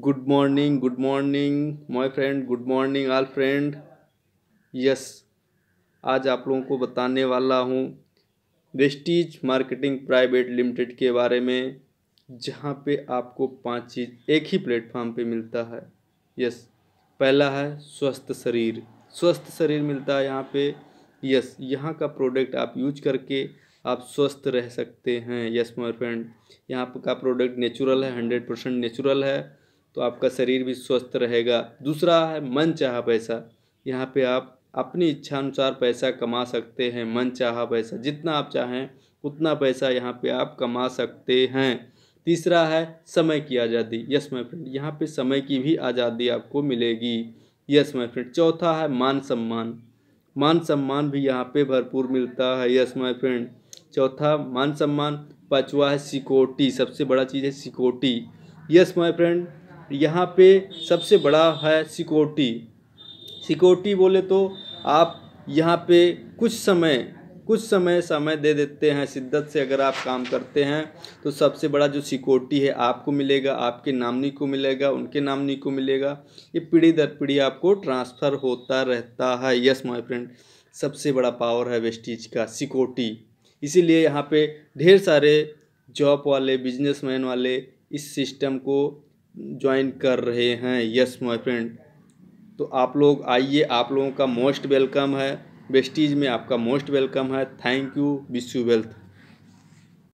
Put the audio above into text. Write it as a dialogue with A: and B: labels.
A: good morning good morning my friend good morning all friend yes आज आप लोगों को बताने वाला हूँ वेस्टीज मार्केटिंग प्राइवेट लिमिटेड के बारे में जहाँ पे आपको पांच चीज़ एक ही प्लेटफॉर्म पे मिलता है यस पहला है स्वस्थ शरीर स्वस्थ शरीर मिलता है यहाँ पे यस यहाँ का प्रोडक्ट आप यूज करके आप स्वस्थ रह सकते हैं यस माय फ्रेंड यहाँ का प्रोडक्ट नेचुरल है हंड्रेड परसेंट नेचुरल है तो आपका शरीर भी स्वस्थ रहेगा दूसरा है मन चाह पैसा यहाँ पे आप अपनी इच्छा अनुसार पैसा कमा सकते हैं मन चाह पैसा जितना आप चाहें उतना पैसा यहाँ पे आप कमा सकते हैं तीसरा है समय की आज़ादी यस माय फ्रेंड यहाँ पे समय की भी आज़ादी आपको मिलेगी यस माय फ्रेंड चौथा है मान सम्मान मान सम्मान भी यहाँ पे भरपूर मिलता है यस माय फ्रेंड चौथा मान सम्मान पाँचवा है सिक्योरिटी सबसे बड़ा चीज़ है सिक्योरिटी यस माय फ्रेंड यहाँ पे सबसे बड़ा है सिक्योरिटी सिक्योरिटी बोले तो आप यहाँ पे कुछ समय कुछ समय समय दे देते हैं शिद्दत से अगर आप काम करते हैं तो सबसे बड़ा जो सिक्योरिटी है आपको मिलेगा आपके नामनी को मिलेगा उनके नामनी को मिलेगा ये पीढ़ी दर पीढ़ी आपको ट्रांसफ़र होता रहता है यस माय फ्रेंड सबसे बड़ा पावर है वेस्टिज का सिक्योरिटी इसीलिए यहाँ पे ढेर सारे जॉब वाले बिजनेसमैन वाले इस सिस्टम को ज्वाइन कर रहे हैं यस माय फ्रेंड तो आप लोग आइए आप लोगों का मोस्ट वेलकम है बेस्टीज में आपका मोस्ट वेलकम है thank you wish you wealth